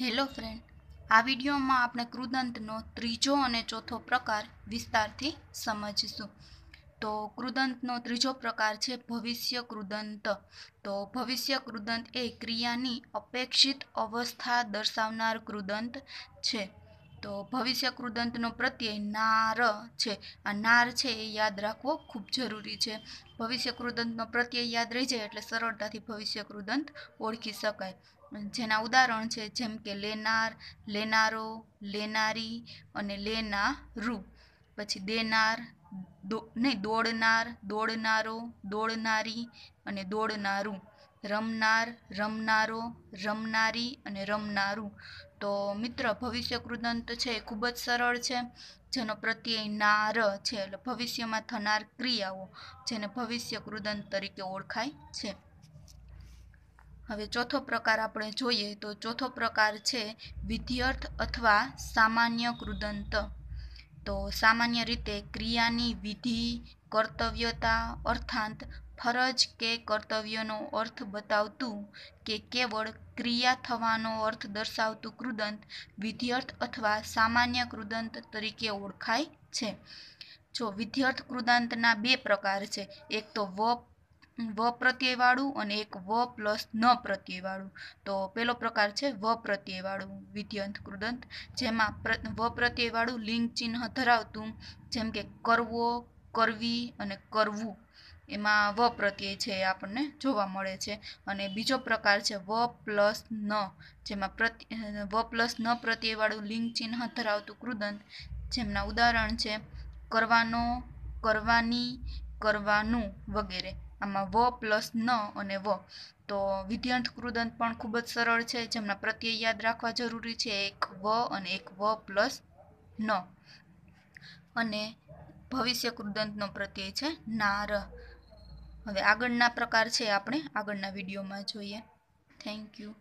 hello friend આ વિડીયોમાં આપણે કૃદંતનો ત્રીજો અને ચોથો પ્રકાર વિસ્તારથી સમજીશું તો કૃદંતનો ત્રીજો પ્રકાર છે ભવિષ્ય કૃદંત તો ભવિષ્ય કૃદંત એ ક્રિયાની અપેક્ષિત અવસ્થા દર્શાવનાર કૃદંત છે તો ભવિષ્ય કૃદંતનો પ્રત્યય નાર છે આ નાર છે એ યાદ રાખવો ખૂબ જરૂરી છે ભવિષ્ય કૃદંતનો પ્રત્યય યાદ રહી જાય એટલે સરળતાથી ભવિષ્ય કૃદંત ઓળખી શકાય જેના ઉદાહરણ છે જેમ કે લેનાર લેનારો લેનારી અને લેનારુ પછી દેનાર નહીં દોડનાર દોડનારો દોડનારી અને દોડનારું રમનાર રમનારો રમનારી અને રમનારું તો મિત્ર ભવિષ્ય કૃદંત છે એ ખૂબ જ સરળ છે જેનો પ્રત્યય નાર છે એટલે ભવિષ્યમાં થનાર ક્રિયાઓ જેને ભવિષ્ય કૃદંત તરીકે ઓળખાય છે હવે ચોથો પ્રકાર આપણે જોઈએ તો ચોથો પ્રકાર છે વિધ્યર્થ અથવા સામાન્ય કૃદંત તો સામાન્ય રીતે ક્રિયાની વિધિ કર્તવ્યતા અર્થાંત ફરજ કે કર્તવ્યનો અર્થ બતાવતું કે કેવળ ક્રિયા થવાનો અર્થ દર્શાવતું કૃદંત વિધ્યર્થ અથવા સામાન્ય કૃદંત તરીકે ઓળખાય છે જો વિધ્યર્થ કૃદાંતના બે પ્રકાર છે એક તો વપ વ પ્રત્યયવાળું અને એક વ પ્લસ ન પ્રત્યયવાળું તો પેલો પ્રકાર છે વ પ્રત્યયવાળું વિધ્યંત કૃદંત જેમાં વ પ્રત્યયવાળું લિંગ ચિહ્ન ધરાવતું જેમ કે કરવો કરવી અને કરવું એમાં વ પ્રત્યય છે એ આપણને જોવા મળે છે અને બીજો પ્રકાર છે વ પ્લસ ન જેમાં પ્રત્ય વ પ્લસ ન પ્રત્યયવાળું લિંગ ચિહ્ન ધરાવતું કૃદંત જેમના ઉદાહરણ છે કરવાનો કરવાની કરવાનું વગેરે આમાં વ પ્લસ ન અને વ તો વિધ્યંત કૃદંત પણ ખૂબ જ સરળ છે જેમના પ્રત્યે યાદ રાખવા જરૂરી છે એક વ અને એક વ પ્લસ ન અને ભવિષ્ય કૃદંતનો પ્રત્યય છે નાર હવે આગળના પ્રકાર છે આપણે આગળના વિડીયોમાં જોઈએ થેન્ક યુ